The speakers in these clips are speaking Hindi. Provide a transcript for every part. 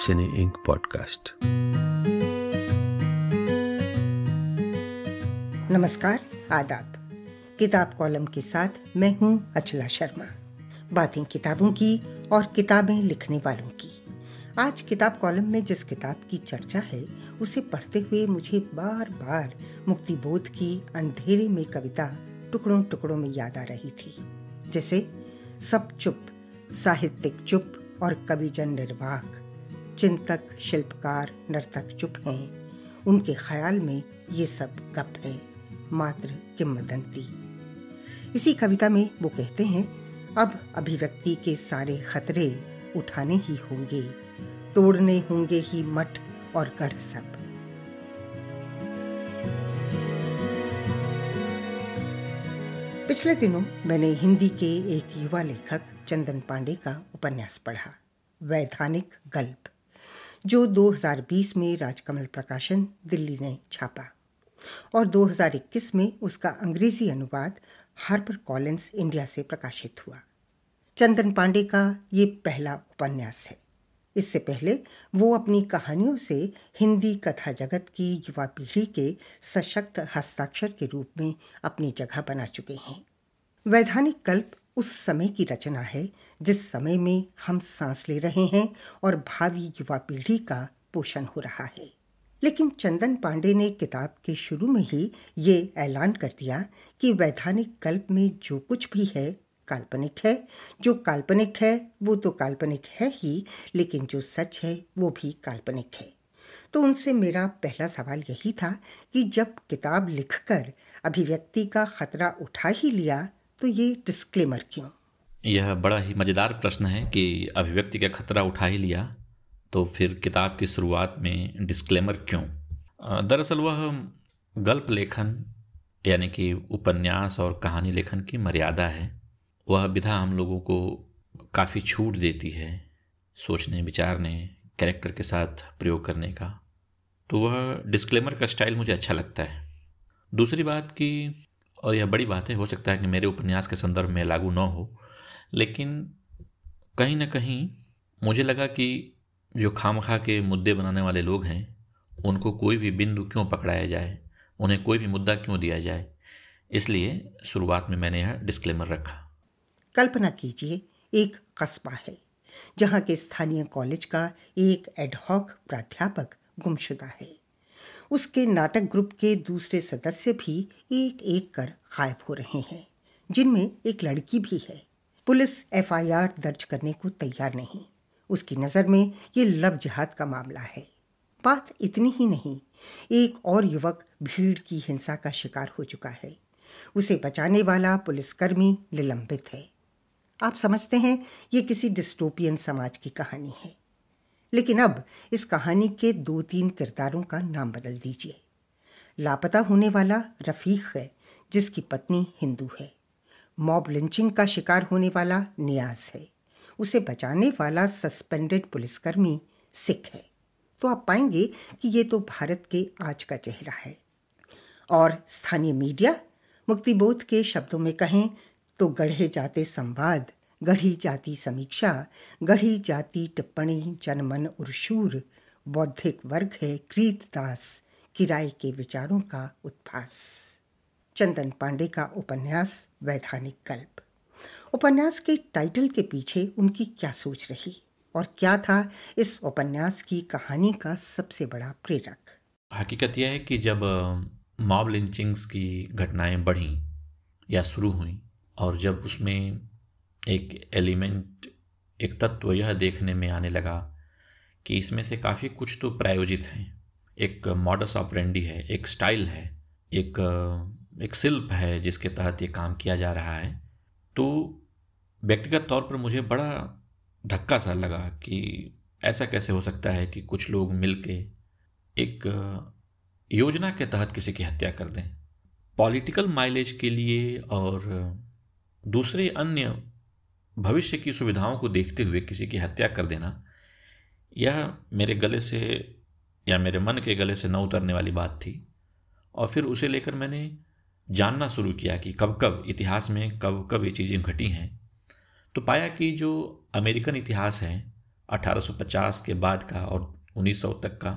सिने इंक पॉडकास्ट नमस्कार आदाब किताब कॉलम के साथ मैं हूं अचला शर्मा बातें किताबों की और किताबें लिखने वालों की आज किताब कॉलम में जिस किताब की चर्चा है उसे पढ़ते हुए मुझे बार बार मुक्तिबोध की अंधेरे में कविता टुकड़ों टुकड़ों में याद आ रही थी जैसे सब चुप साहित्यिक चुप और कविजन निर्वाक चिंतक शिल्पकार नर्तक चुप हैं उनके ख्याल में ये सब गप है मात्र किमदंती इसी कविता में वो कहते हैं अब अभिव्यक्ति के सारे खतरे उठाने ही होंगे तोड़ने होंगे ही मठ और गढ़ सब पिछले दिनों मैंने हिंदी के एक युवा लेखक चंदन पांडे का उपन्यास पढ़ा वैधानिक गल्प जो 2020 में राजकमल प्रकाशन दिल्ली ने छापा और 2021 में उसका अंग्रेजी अनुवाद हार्पर कॉलेंस इंडिया से प्रकाशित हुआ चंदन पांडे का ये पहला उपन्यास है इससे पहले वो अपनी कहानियों से हिंदी कथा जगत की युवा पीढ़ी के सशक्त हस्ताक्षर के रूप में अपनी जगह बना चुके हैं वैधानिक कल्प उस समय की रचना है जिस समय में हम सांस ले रहे हैं और भावी युवा पीढ़ी का पोषण हो रहा है लेकिन चंदन पांडे ने किताब के शुरू में ही ये ऐलान कर दिया कि वैधानिक कल्प में जो कुछ भी है काल्पनिक है जो काल्पनिक है वो तो काल्पनिक है ही लेकिन जो सच है वो भी काल्पनिक है तो उनसे मेरा पहला सवाल यही था कि जब किताब लिखकर अभिव्यक्ति का खतरा उठा ही लिया तो ये डिस्क्लेमर क्यों यह बड़ा ही मज़ेदार प्रश्न है कि अभिव्यक्ति का खतरा उठा ही लिया तो फिर किताब की शुरुआत में डिस्क्लेमर क्यों दरअसल वह गल्प लेखन यानी कि उपन्यास और कहानी लेखन की मर्यादा है वह विधा हम लोगों को काफ़ी छूट देती है सोचने विचारने कैरेक्टर के साथ प्रयोग करने का तो वह डिस्क्लेमर का स्टाइल मुझे अच्छा लगता है दूसरी बात कि और यह बड़ी बात है हो सकता है कि मेरे उपन्यास के संदर्भ में लागू न हो लेकिन कहीं ना कहीं मुझे लगा कि जो खाम खा के मुद्दे बनाने वाले लोग हैं उनको कोई भी बिंदु क्यों पकड़ाया जाए उन्हें कोई भी मुद्दा क्यों दिया जाए इसलिए शुरुआत में मैंने यह डिस्क्लेमर रखा कल्पना कीजिए एक कस्बा है जहाँ के स्थानीय कॉलेज का एक एडहॉक प्राध्यापक गुमशुदा है उसके नाटक ग्रुप के दूसरे सदस्य भी एक एक कर गायब हो रहे हैं जिनमें एक लड़की भी है पुलिस एफआईआर दर्ज करने को तैयार नहीं उसकी नज़र में ये लव जहाद का मामला है बात इतनी ही नहीं एक और युवक भीड़ की हिंसा का शिकार हो चुका है उसे बचाने वाला पुलिसकर्मी निलंबित है आप समझते हैं ये किसी डिस्टोपियन समाज की कहानी है लेकिन अब इस कहानी के दो तीन किरदारों का नाम बदल दीजिए लापता होने वाला रफीक है जिसकी पत्नी हिंदू है मॉब लिंचिंग का शिकार होने वाला नियाज है उसे बचाने वाला सस्पेंडेड पुलिसकर्मी सिख है तो आप पाएंगे कि ये तो भारत के आज का चेहरा है और स्थानीय मीडिया मुक्तिबोध के शब्दों में कहें तो गढ़े जाते संवाद गढ़ी जाति समीक्षा गढ़ी जाति टिप्पणी जनमन उर्शूर बौद्धिक वर्ग है कृतदास किराए के विचारों का उत्पास चंदन पांडे का उपन्यास वैधानिक कल्प उपन्यास के टाइटल के पीछे उनकी क्या सोच रही और क्या था इस उपन्यास की कहानी का सबसे बड़ा प्रेरक हकीकत यह है कि जब मॉब लिंचिंग्स की घटनाएं बढ़ी या शुरू हुई और जब उसमें एक एलिमेंट एक तत्व यह देखने में आने लगा कि इसमें से काफ़ी कुछ तो प्रायोजित हैं एक मॉडस ऑपरेंडी है एक स्टाइल है एक एक शिल्प है जिसके तहत ये काम किया जा रहा है तो व्यक्तिगत तौर पर मुझे बड़ा धक्का सा लगा कि ऐसा कैसे हो सकता है कि कुछ लोग मिल एक योजना के तहत किसी की हत्या कर दें पॉलिटिकल माइलेज के लिए और दूसरे अन्य भविष्य की सुविधाओं को देखते हुए किसी की हत्या कर देना यह मेरे गले से या मेरे मन के गले से न उतरने वाली बात थी और फिर उसे लेकर मैंने जानना शुरू किया कि कब कब इतिहास में कब कब ये चीज़ें घटी हैं तो पाया कि जो अमेरिकन इतिहास है 1850 के बाद का और 1900 तक का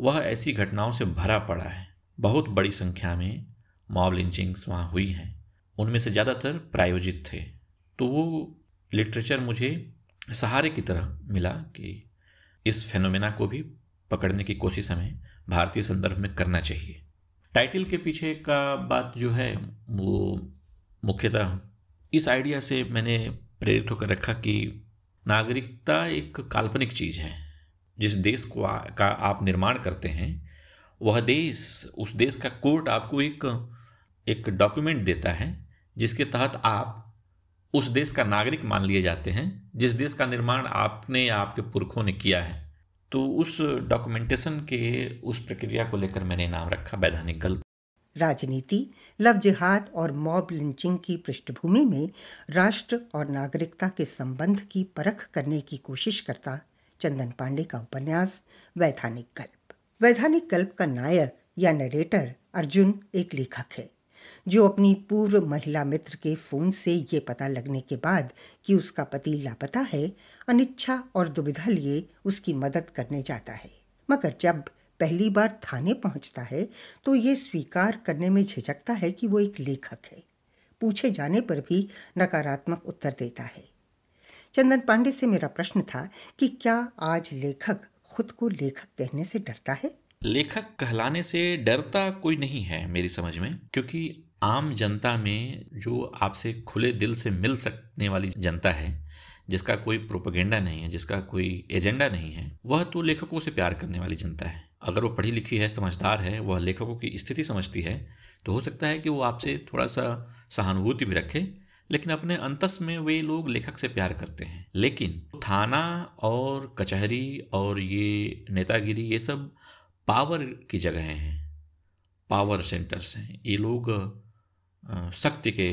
वह ऐसी घटनाओं से भरा पड़ा है बहुत बड़ी संख्या में मॉब लिंचिंग्स वहाँ हुई हैं उनमें से ज़्यादातर प्रायोजित थे तो वो लिटरेचर मुझे सहारे की तरह मिला कि इस फेनोमेना को भी पकड़ने की कोशिश हमें भारतीय संदर्भ में करना चाहिए टाइटल के पीछे का बात जो है वो मुख्यतः इस आइडिया से मैंने प्रेरित होकर रखा कि नागरिकता एक काल्पनिक चीज़ है जिस देश को आ, का आप निर्माण करते हैं वह देश उस देश का कोर्ट आपको एक एक डॉक्यूमेंट देता है जिसके तहत आप उस देश का नागरिक मान लिए जाते हैं जिस देश का निर्माण आपने या आपके पुरखों ने किया है तो उस डॉक्यूमेंटेशन के उस प्रक्रिया को लेकर मैंने नाम रखा वैधानिक गल्प राजनीति लव जिहाद और मॉब लिंचिंग की पृष्ठभूमि में राष्ट्र और नागरिकता के संबंध की परख करने की कोशिश करता चंदन पांडे का उपन्यास वैधानिक कल्प वैधानिक कल्प का नायक या नरेटर अर्जुन एक लेखक है जो अपनी पूर्व महिला मित्र के फोन से ये पता लगने के बाद कि उसका पति लापता है अनिच्छा और दुविधा लिए उसकी मदद करने जाता है मगर जब पहली बार थाने पहुंचता है तो ये स्वीकार करने में झिझकता है कि वो एक लेखक है पूछे जाने पर भी नकारात्मक उत्तर देता है चंदन पांडे से मेरा प्रश्न था कि क्या आज लेखक खुद को लेखक कहने से डरता है लेखक कहलाने से डरता कोई नहीं है मेरी समझ में क्योंकि आम जनता में जो आपसे खुले दिल से मिल सकने वाली जनता है जिसका कोई प्रोपगेंडा नहीं है जिसका कोई एजेंडा नहीं है वह तो लेखकों से प्यार करने वाली जनता है अगर वो पढ़ी लिखी है समझदार है वह लेखकों की स्थिति समझती है तो हो सकता है कि वो आपसे थोड़ा सा सहानुभूति भी रखे लेकिन अपने अंतस में वे लोग लेखक से प्यार करते हैं लेकिन थाना और कचहरी और ये नेतागिरी ये सब पावर की जगहें हैं पावर सेंटर्स हैं ये लोग शक्ति के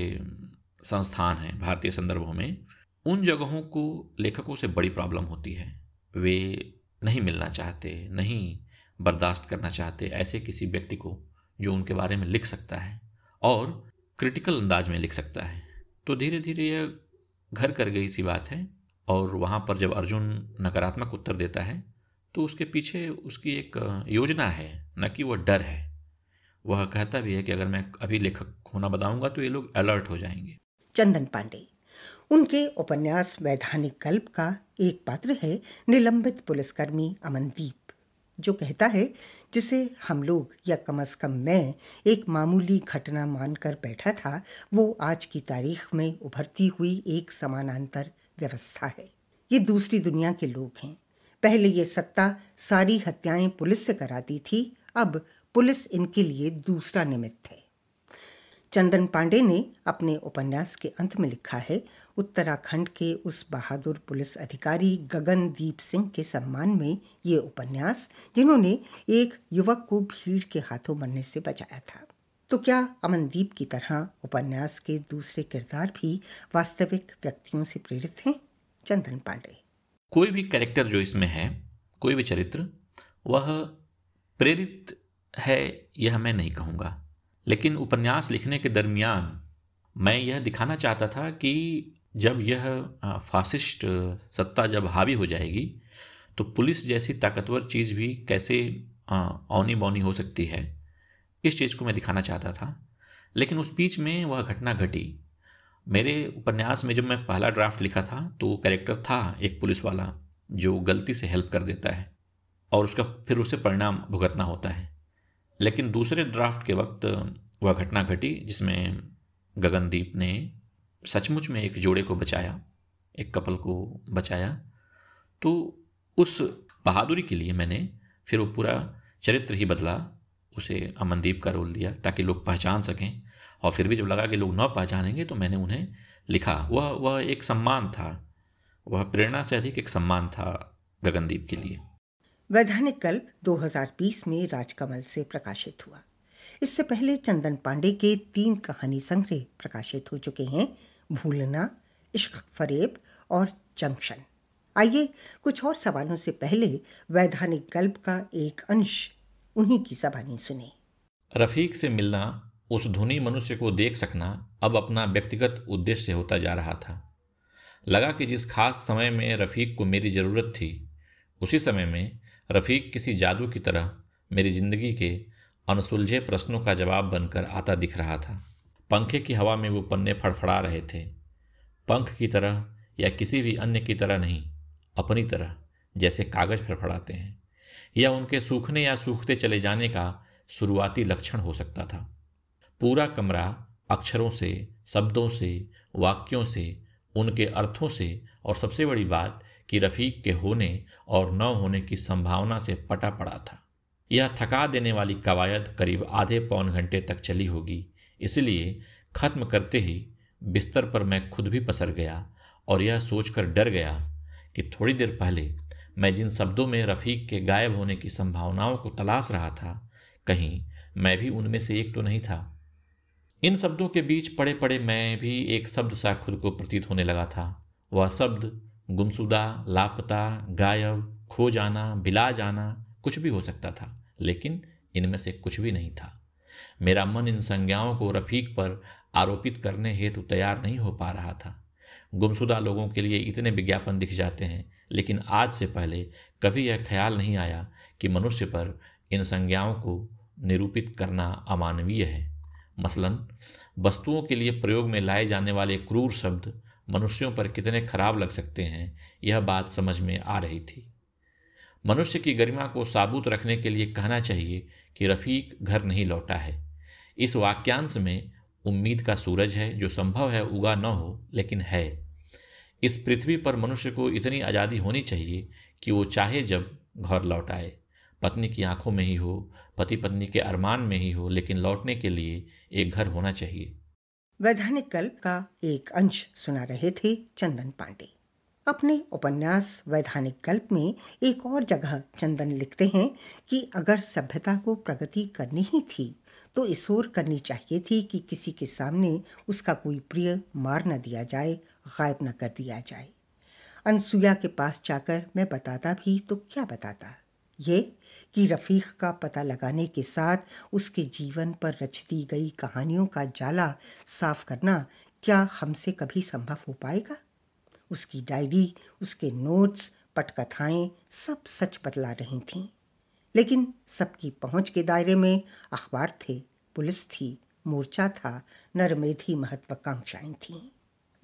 संस्थान हैं भारतीय संदर्भों में उन जगहों को लेखकों से बड़ी प्रॉब्लम होती है वे नहीं मिलना चाहते नहीं बर्दाश्त करना चाहते ऐसे किसी व्यक्ति को जो उनके बारे में लिख सकता है और क्रिटिकल अंदाज में लिख सकता है तो धीरे धीरे यह घर कर गई सी बात है और वहाँ पर जब अर्जुन नकारात्मक उत्तर देता है तो उसके पीछे उसकी एक योजना है न कि वह डर है वह कहता भी है कि अगर मैं अभी लेखक होना बताऊंगा तो ये लोग अलर्ट हो जाएंगे चंदन पांडे उनके उपन्यास वैधानिक कल्प का एक पात्र है निलंबित पुलिसकर्मी अमनदीप जो कहता है जिसे हम लोग या कम अज कम मैं एक मामूली घटना मानकर बैठा था वो आज की तारीख में उभरती हुई एक समानांतर व्यवस्था है ये दूसरी दुनिया के लोग हैं पहले ये सत्ता सारी हत्याएं पुलिस से कराती थी अब पुलिस इनके लिए दूसरा निमित्त है चंदन पांडे ने अपने उपन्यास के अंत में लिखा है उत्तराखंड के उस बहादुर पुलिस अधिकारी गगनदीप सिंह के सम्मान में ये उपन्यास जिन्होंने एक युवक को भीड़ के हाथों मरने से बचाया था तो क्या अमनदीप की तरह उपन्यास के दूसरे किरदार भी वास्तविक व्यक्तियों से प्रेरित हैं चंदन पांडे कोई भी कैरेक्टर जो इसमें है कोई भी चरित्र वह प्रेरित है यह मैं नहीं कहूँगा लेकिन उपन्यास लिखने के दरमियान मैं यह दिखाना चाहता था कि जब यह फासिस्ट सत्ता जब हावी हो जाएगी तो पुलिस जैसी ताकतवर चीज़ भी कैसे औनी बौनी हो सकती है इस चीज़ को मैं दिखाना चाहता था लेकिन उस बीच में वह घटना घटी मेरे उपन्यास में जब मैं पहला ड्राफ्ट लिखा था तो वो कैरेक्टर था एक पुलिस वाला जो गलती से हेल्प कर देता है और उसका फिर उसे परिणाम भुगतना होता है लेकिन दूसरे ड्राफ्ट के वक्त वह घटना घटी जिसमें गगनदीप ने सचमुच में एक जोड़े को बचाया एक कपल को बचाया तो उस बहादुरी के लिए मैंने फिर वो पूरा चरित्र ही बदला उसे अमनदीप का रोल दिया ताकि लोग पहचान सकें और फिर भी जब लगा कि लोग न पहचानेंगे तो मैंने उन्हें लिखा वह वह एक सम्मान था वह प्रेरणा से अधिक एक सम्मान था गगनदीप के लिए वैधानिक कल्प 2020 में राजकमल से प्रकाशित हुआ इससे पहले चंदन पांडे के तीन कहानी संग्रह प्रकाशित हो चुके हैं भूलना इश्क फरेब और जंक्शन आइए कुछ और सवालों से पहले वैधानिक कल्प का एक अंश उन्हीं की जबानी सुने रफीक से मिलना उस धुनी मनुष्य को देख सकना अब अपना व्यक्तिगत उद्देश्य होता जा रहा था लगा कि जिस खास समय में रफ़ीक को मेरी ज़रूरत थी उसी समय में रफ़ीक किसी जादू की तरह मेरी ज़िंदगी के अनसुलझे प्रश्नों का जवाब बनकर आता दिख रहा था पंखे की हवा में वो पन्ने फड़फड़ा रहे थे पंख की तरह या किसी भी अन्य की तरह नहीं अपनी तरह जैसे कागज़ फड़फड़ाते हैं या उनके सूखने या सूखते चले जाने का शुरुआती लक्षण हो सकता था पूरा कमरा अक्षरों से शब्दों से वाक्यों से उनके अर्थों से और सबसे बड़ी बात कि रफ़ीक के होने और न होने की संभावना से पटा पड़ा था यह थका देने वाली कवायद करीब आधे पौन घंटे तक चली होगी इसलिए ख़त्म करते ही बिस्तर पर मैं खुद भी पसर गया और यह सोचकर डर गया कि थोड़ी देर पहले मैं जिन शब्दों में रफ़ीक के गायब होने की संभावनाओं को तलाश रहा था कहीं मैं भी उनमें से एक तो नहीं था इन शब्दों के बीच पड़े पड़े मैं भी एक शब्द सा खुद को प्रतीत होने लगा था वह शब्द गुमशुदा लापता गायब खो जाना बिला जाना कुछ भी हो सकता था लेकिन इनमें से कुछ भी नहीं था मेरा मन इन संज्ञाओं को रफीक पर आरोपित करने हेतु तैयार नहीं हो पा रहा था गुमशुदा लोगों के लिए इतने विज्ञापन दिख जाते हैं लेकिन आज से पहले कभी यह ख्याल नहीं आया कि मनुष्य पर इन संज्ञाओं को निरूपित करना अमानवीय है मसलन वस्तुओं के लिए प्रयोग में लाए जाने वाले क्रूर शब्द मनुष्यों पर कितने खराब लग सकते हैं यह बात समझ में आ रही थी मनुष्य की गरिमा को साबूत रखने के लिए कहना चाहिए कि रफ़ीक घर नहीं लौटा है इस वाक्यांश में उम्मीद का सूरज है जो संभव है उगा न हो लेकिन है इस पृथ्वी पर मनुष्य को इतनी आज़ादी होनी चाहिए कि वो चाहे जब घर लौट आए पत्नी की आंखों में ही हो पति पत्नी के अरमान में ही हो लेकिन लौटने के लिए एक घर होना चाहिए वैधानिक कल्प का एक अंश सुना रहे थे चंदन पांडे अपने उपन्यास वैधानिक कल्प में एक और जगह चंदन लिखते हैं कि अगर सभ्यता को प्रगति करनी ही थी तो इस करनी चाहिए थी कि किसी के सामने उसका कोई प्रिय मार न दिया जाए गायब न कर दिया जाए अनसुया के पास जाकर मैं बताता भी तो क्या बताता ये कि रफ़ीक का पता लगाने के साथ उसके जीवन पर रच दी गई कहानियों का जाला साफ करना क्या हमसे कभी संभव हो पाएगा उसकी डायरी उसके नोट्स पटकथाएं सब सच बतला रही थीं लेकिन सबकी पहुंच के दायरे में अखबार थे पुलिस थी मोर्चा था नरमेधी महत्वाकांक्षाएं थीं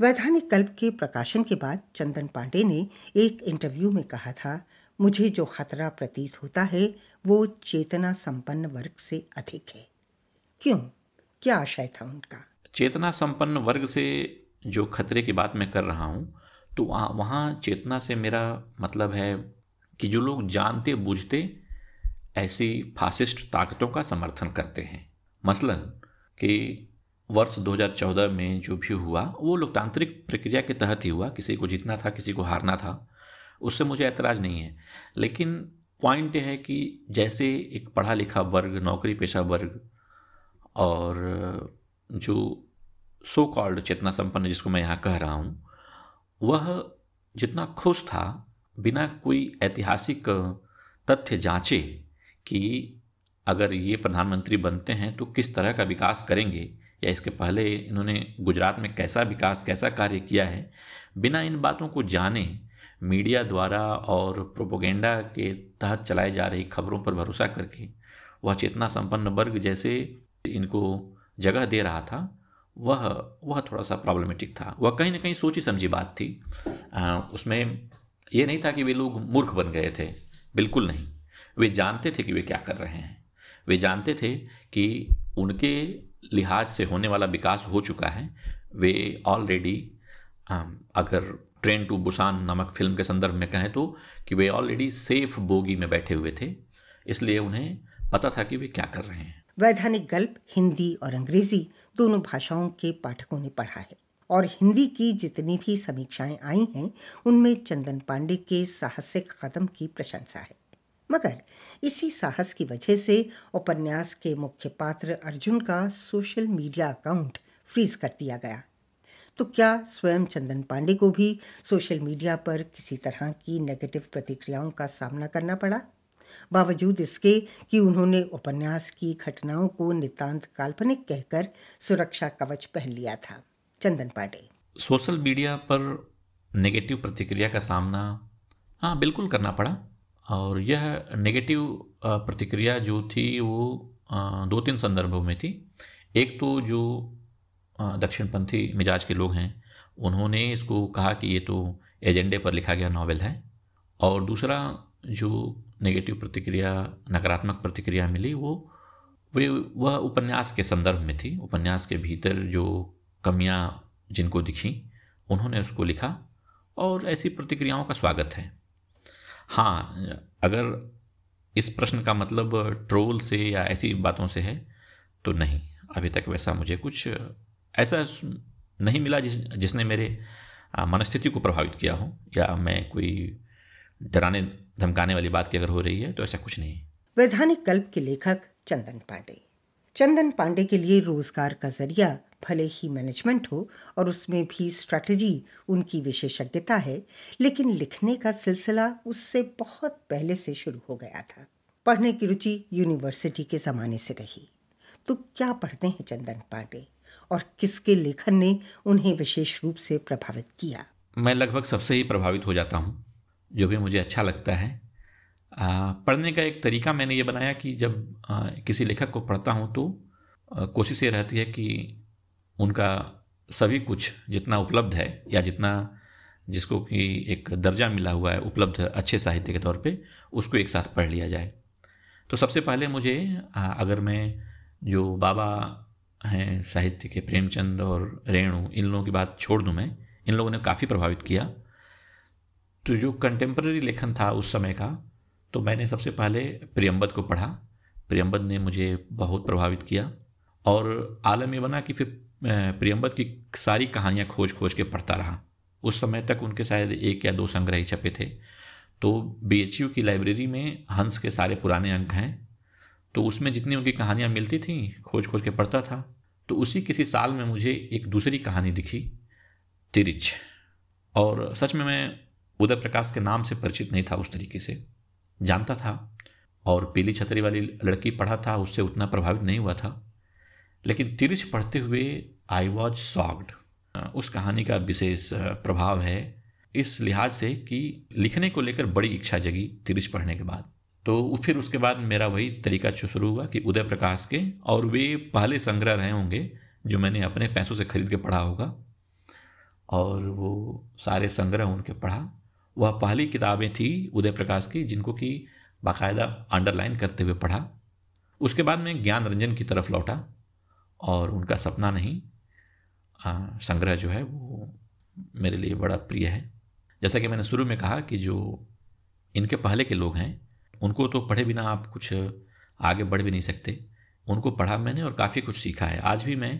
वैधानिक कल्प के प्रकाशन के बाद चंदन पांडे ने एक इंटरव्यू में कहा था मुझे जो खतरा प्रतीत होता है वो चेतना संपन्न वर्ग से अधिक है क्यों क्या आशय था उनका चेतना संपन्न वर्ग से जो खतरे की बात मैं कर रहा हूँ तो वहाँ वहाँ चेतना से मेरा मतलब है कि जो लोग जानते बूझते ऐसी फासिस्ट ताकतों का समर्थन करते हैं मसलन कि वर्ष 2014 में जो भी हुआ वो लोकतांत्रिक प्रक्रिया के तहत ही हुआ किसी को जीतना था किसी को हारना था उससे मुझे ऐतराज़ नहीं है लेकिन पॉइंट है कि जैसे एक पढ़ा लिखा वर्ग नौकरी पेशा वर्ग और जो सो कॉल्ड चेतना संपन्न जिसको मैं यहाँ कह रहा हूँ वह जितना खुश था बिना कोई ऐतिहासिक तथ्य जांचे कि अगर ये प्रधानमंत्री बनते हैं तो किस तरह का विकास करेंगे या इसके पहले इन्होंने गुजरात में कैसा विकास कैसा कार्य किया है बिना इन बातों को जाने मीडिया द्वारा और प्रोपोगेंडा के तहत चलाई जा रही खबरों पर भरोसा करके वह चेतना संपन्न वर्ग जैसे इनको जगह दे रहा था वह वह थोड़ा सा प्रॉब्लमेटिक था वह कहीं ना कहीं सोची समझी बात थी आ, उसमें ये नहीं था कि वे लोग मूर्ख बन गए थे बिल्कुल नहीं वे जानते थे कि वे क्या कर रहे हैं वे जानते थे कि उनके लिहाज से होने वाला विकास हो चुका है वे ऑलरेडी अगर ट्रेन टू बुसान नामक फिल्म के संदर्भ में कहें तो कि वे ऑलरेडी सेफ बोगी में बैठे हुए थे इसलिए उन्हें पता था कि वे क्या कर रहे हैं वैधानिक गल्प हिंदी और अंग्रेजी दोनों भाषाओं के पाठकों ने पढ़ा है और हिंदी की जितनी भी समीक्षाएं आई हैं उनमें चंदन पांडे के साहसिक कदम की प्रशंसा है मगर इसी साहस की वजह से उपन्यास के मुख्य पात्र अर्जुन का सोशल मीडिया अकाउंट फ्रीज कर दिया गया तो क्या स्वयं चंदन पांडे को भी सोशल मीडिया पर किसी तरह की नेगेटिव प्रतिक्रियाओं का सामना करना पड़ा बावजूद इसके कि उन्होंने उपन्यास की घटनाओं को नितांत काल्पनिक कहकर सुरक्षा कवच पहन लिया था चंदन पांडे सोशल मीडिया पर नेगेटिव प्रतिक्रिया का सामना हाँ बिल्कुल करना पड़ा और यह नेगेटिव प्रतिक्रिया जो थी वो दो तीन संदर्भों में थी एक तो जो दक्षिणपंथी मिजाज के लोग हैं उन्होंने इसको कहा कि ये तो एजेंडे पर लिखा गया नावल है और दूसरा जो नेगेटिव प्रतिक्रिया नकारात्मक प्रतिक्रिया मिली वो वे वह उपन्यास के संदर्भ में थी उपन्यास के भीतर जो कमियां जिनको दिखीं उन्होंने उसको लिखा और ऐसी प्रतिक्रियाओं का स्वागत है हाँ अगर इस प्रश्न का मतलब ट्रोल से या ऐसी बातों से है तो नहीं अभी तक वैसा मुझे कुछ ऐसा नहीं मिला जिस जिसने मेरे मनस्थिति को प्रभावित किया हो या मैं कोई डराने धमकाने वाली बात की अगर हो रही है तो ऐसा कुछ नहीं वैधानिक कल्प के लेखक चंदन पांडे चंदन पांडे के लिए रोजगार का जरिया भले ही मैनेजमेंट हो और उसमें भी स्ट्रैटेजी उनकी विशेषज्ञता है लेकिन लिखने का सिलसिला उससे बहुत पहले से शुरू हो गया था पढ़ने की रुचि यूनिवर्सिटी के ज़माने से रही तो क्या पढ़ते हैं चंदन पांडे और किसके लेखन ने उन्हें विशेष रूप से प्रभावित किया मैं लगभग सबसे ही प्रभावित हो जाता हूँ जो भी मुझे अच्छा लगता है आ, पढ़ने का एक तरीका मैंने ये बनाया कि जब आ, किसी लेखक को पढ़ता हूँ तो कोशिश ये रहती है कि उनका सभी कुछ जितना उपलब्ध है या जितना जिसको कि एक दर्जा मिला हुआ है उपलब्ध अच्छे साहित्य के तौर पे उसको एक साथ पढ़ लिया जाए तो सबसे पहले मुझे अगर मैं जो बाबा हैं साहित्य के प्रेमचंद और रेणु इन लोगों की बात छोड़ दूँ मैं इन लोगों ने काफ़ी प्रभावित किया तो जो कंटेम्प्रेरी लेखन था उस समय का तो मैंने सबसे पहले प्रियम्बद को पढ़ा प्रियम्बद ने मुझे बहुत प्रभावित किया और आलम ये बना कि फिर प्रियम्बद की सारी कहानियाँ खोज खोज के पढ़ता रहा उस समय तक उनके शायद एक या दो संग्रह ही छपे थे तो बी की लाइब्रेरी में हंस के सारे पुराने अंक हैं तो उसमें जितनी उनकी कहानियाँ मिलती थी खोज खोज के पढ़ता था तो उसी किसी साल में मुझे एक दूसरी कहानी दिखी तिरिच और सच में मैं उदय प्रकाश के नाम से परिचित नहीं था उस तरीके से जानता था और पीली छतरी वाली लड़की पढ़ा था उससे उतना प्रभावित नहीं हुआ था लेकिन तिरिच पढ़ते हुए आई वॉज सॉग्ड उस कहानी का विशेष प्रभाव है इस लिहाज से कि लिखने को लेकर बड़ी इच्छा जगी तिरिच पढ़ने के बाद तो फिर उसके बाद मेरा वही तरीका शुरू हुआ कि उदय प्रकाश के और वे पहले संग्रह रहे होंगे जो मैंने अपने पैसों से खरीद के पढ़ा होगा और वो सारे संग्रह उनके पढ़ा वह पहली किताबें थी उदय प्रकाश की जिनको कि बाकायदा अंडरलाइन करते हुए पढ़ा उसके बाद मैं ज्ञान रंजन की तरफ लौटा और उनका सपना नहीं आ, संग्रह जो है वो मेरे लिए बड़ा प्रिय है जैसा कि मैंने शुरू में कहा कि जो इनके पहले के लोग हैं उनको तो पढ़े बिना आप कुछ आगे बढ़ भी नहीं सकते उनको पढ़ा मैंने और काफ़ी कुछ सीखा है आज भी मैं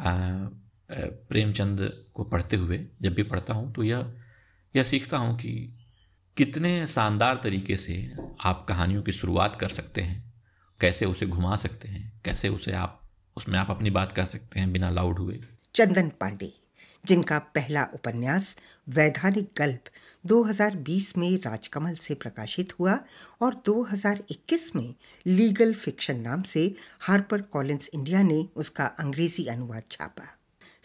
प्रेमचंद को पढ़ते हुए जब भी पढ़ता हूँ तो यह यह सीखता हूँ कि कितने शानदार तरीके से आप कहानियों की शुरुआत कर सकते हैं कैसे उसे घुमा सकते हैं कैसे उसे आप उसमें आप अपनी बात कर सकते हैं बिना लाउड हुए चंदन पांडे जिनका पहला उपन्यास वैधानिक गल्प 2020 में राजकमल से प्रकाशित हुआ और 2021 में लीगल फिक्शन नाम से हार्पर कॉलिंस इंडिया ने उसका अंग्रेजी अनुवाद छापा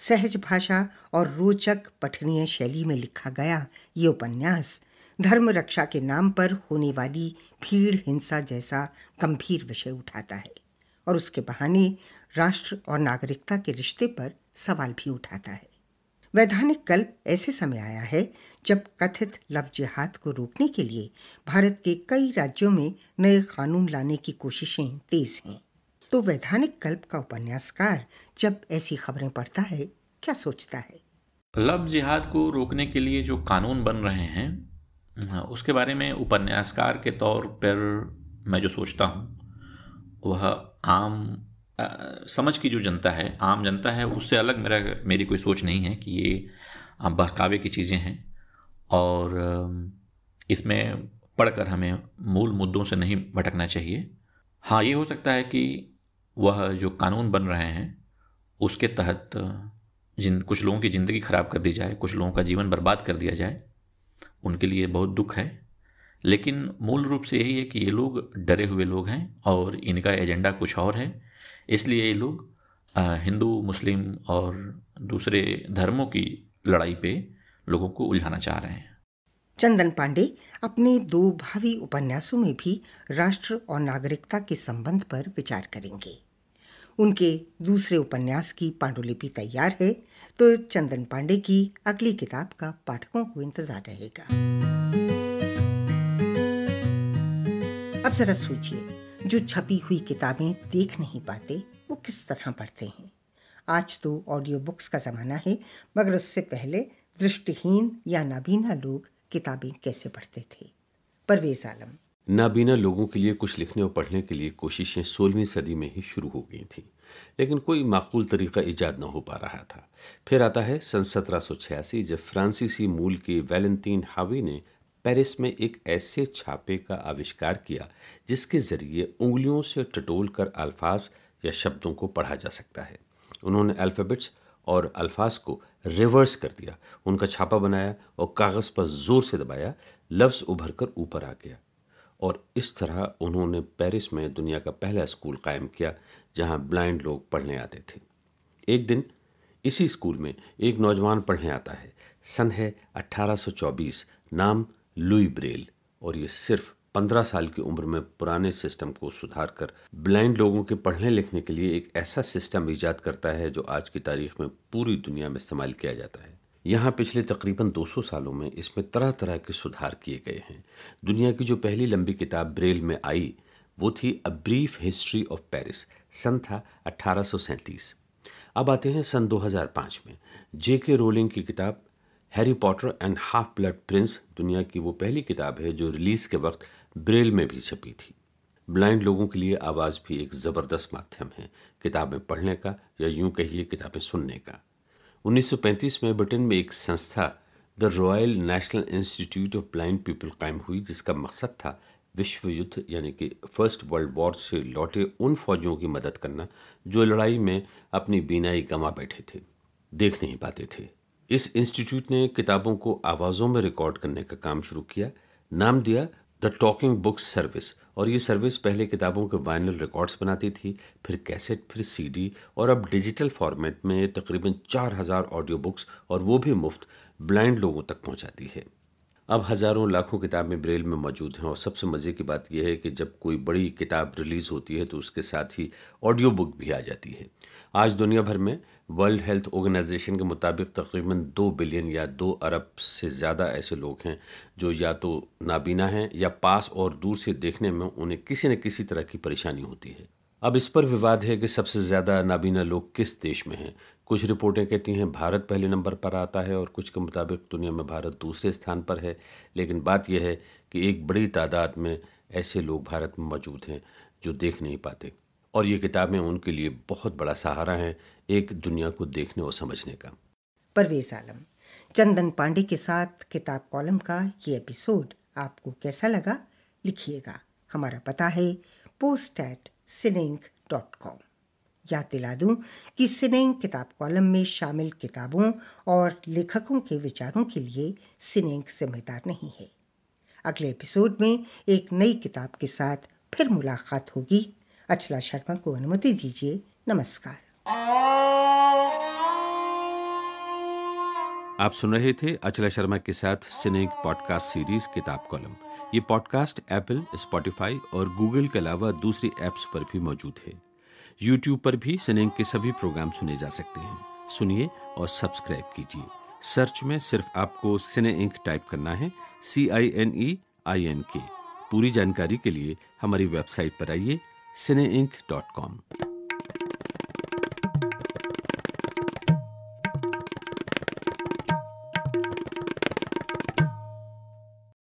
सहज भाषा और रोचक पठनीय शैली में लिखा गया ये उपन्यास धर्म रक्षा के नाम पर होने वाली भीड़ हिंसा जैसा गंभीर विषय उठाता है और उसके बहाने राष्ट्र और नागरिकता के रिश्ते पर सवाल भी उठाता है वैधानिक कल्प ऐसे समय आया है जब कथित लव जिहाद को रोकने के लिए भारत के कई राज्यों में नए कानून लाने की कोशिशें तेज हैं तो वैधानिक कल्प का उपन्यासकार जब ऐसी खबरें पढ़ता है क्या सोचता है लव जिहाद को रोकने के लिए जो कानून बन रहे हैं उसके बारे में उपन्यासकार के तौर पर मैं जो सोचता हूँ वह आम आ, समझ की जो जनता है आम जनता है उससे अलग मेरा मेरी कोई सोच नहीं है कि ये बहकावे की चीज़ें हैं और इसमें पढ़कर हमें मूल मुद्दों से नहीं भटकना चाहिए हाँ ये हो सकता है कि वह जो कानून बन रहे हैं उसके तहत जिन कुछ लोगों की ज़िंदगी ख़राब कर दी जाए कुछ लोगों का जीवन बर्बाद कर दिया जाए उनके लिए बहुत दुख है लेकिन मूल रूप से यही है कि ये लोग डरे हुए लोग हैं और इनका एजेंडा कुछ और है इसलिए ये लोग हिंदू मुस्लिम और दूसरे धर्मों की लड़ाई पे लोगों को उलझाना चाह रहे हैं चंदन पांडे अपने दो भावी उपन्यासों में भी राष्ट्र और नागरिकता के संबंध पर विचार करेंगे उनके दूसरे उपन्यास की पांडुलिपि तैयार है तो चंदन पांडे की अगली किताब का पाठकों को इंतजार रहेगा अब जरा सोचिए जो छपी हुई किताबें देख नहीं पाते वो किस तरह पढ़ते हैं आज तो ऑडियो बुक्स का ज़माना है मगर उससे पहले दृष्टिहीन या नाबीना लोग किताबें कैसे पढ़ते थे परवेज आलम नाबीना लोगों के लिए कुछ लिखने और पढ़ने के लिए कोशिशें सोलहवीं सदी में ही शुरू हो गई थीं लेकिन कोई माकूल तरीका ईजाद न हो पा रहा था फिर आता है सन सत्रह जब फ्रांसीसी मूल के वैलेंटीन हावी ने पेरिस में एक ऐसे छापे का आविष्कार किया जिसके ज़रिए उंगलियों से टटोल कर अल्फाज या शब्दों को पढ़ा जा सकता है उन्होंने अल्फ़ाबेट्स और अल्फाज को रिवर्स कर दिया उनका छापा बनाया और कागज़ पर ज़ोर से दबाया लफ्ज़ उभर कर ऊपर आ गया और इस तरह उन्होंने पेरिस में दुनिया का पहला स्कूल कायम किया जहां ब्लाइंड लोग पढ़ने आते थे एक दिन इसी स्कूल में एक नौजवान पढ़ने आता है सन है 1824 नाम लुई ब्रेल और ये सिर्फ पंद्रह साल की उम्र में पुराने सिस्टम को सुधार कर ब्लाइंड लोगों के पढ़ने लिखने के लिए एक ऐसा सिस्टम ईजाद करता है जो आज की तारीख में पूरी दुनिया में इस्तेमाल किया जाता है यहाँ पिछले तकरीबन 200 सालों में इसमें तरह तरह के सुधार किए गए हैं दुनिया की जो पहली लंबी किताब ब्रेल में आई वो थी a brief history of Paris सन था अट्ठारह अब आते हैं सन 2005 में जे के रोलिंग की किताब Harry Potter and Half Blood Prince दुनिया की वो पहली किताब है जो रिलीज़ के वक्त ब्रेल में भी छपी थी ब्लाइंड लोगों के लिए आवाज़ भी एक ज़बरदस्त माध्यम है किताबें पढ़ने का या यूं कहिए किताबें सुनने का 1935 में ब्रिटेन में एक संस्था the Royal National Institute of Blind People कायम हुई जिसका मकसद था विश्व युद्ध यानी कि फर्स्ट वर्ल्ड वॉर से लौटे उन फौजियों की मदद करना जो लड़ाई में अपनी बीनाई गंवा बैठे थे देख नहीं पाते थे इस इंस्टीट्यूट ने किताबों को आवाज़ों में रिकॉर्ड करने का काम शुरू किया नाम दिया द टॉकिंग बुक्स सर्विस और ये सर्विस पहले किताबों के वाइनल रिकॉर्ड्स बनाती थी फिर कैसेट फिर सीडी और अब डिजिटल फॉर्मेट में तकरीबन हज़ार ऑडियो बुक्स और वो भी मुफ्त ब्लाइंड लोगों तक पहुंचाती है अब हज़ारों लाखों किताबें ब्रेल में मौजूद हैं और सबसे मज़े की बात यह है कि जब कोई बड़ी किताब रिलीज़ होती है तो उसके साथ ही ऑडियो बुक भी आ जाती है आज दुनिया भर में वर्ल्ड हेल्थ ऑर्गेनाइजेशन के मुताबिक तकरीबन दो बिलियन या दो अरब से ज़्यादा ऐसे लोग हैं जो या तो नाबीना हैं या पास और दूर से देखने में उन्हें किसी न किसी तरह की परेशानी होती है अब इस पर विवाद है कि सबसे ज़्यादा नाबीना लोग किस देश में हैं कुछ रिपोर्टें कहती हैं भारत पहले नंबर पर आता है और कुछ के मुताबिक दुनिया में भारत दूसरे स्थान पर है लेकिन बात यह है कि एक बड़ी तादाद में ऐसे लोग भारत में मौजूद हैं जो देख नहीं पाते और ये किताबें उनके लिए बहुत बड़ा सहारा हैं एक दुनिया को देखने और समझने का परवेज आलम चंदन पांडे के साथ किताब कॉलम का ये एपिसोड आपको कैसा लगा लिखिएगा हमारा पता है post at sinek dot com याद दिला दूं कि सिनेंक किताब कॉलम में शामिल किताबों और लेखकों के विचारों के लिए सिनेंक जिम्मेदार नहीं है अगले एपिसोड में एक नई किताब के साथ फिर मुलाकात होगी अचला शर्मा को अनुमति दीजिए नमस्कार आप सुन रहे थे अचला शर्मा के साथ सिनेक पॉडकास्ट सीरीज किताब कॉलम ये पॉडकास्ट एप्पल स्पॉटिफाई और गूगल के अलावा दूसरी एप्स पर भी मौजूद है यूट्यूब पर भी सिनेक के सभी प्रोग्राम सुने जा सकते हैं सुनिए और सब्सक्राइब कीजिए सर्च में सिर्फ आपको सिने इंक टाइप करना है सी I N E I N के पूरी जानकारी के लिए हमारी वेबसाइट पर आइए cineinc.com.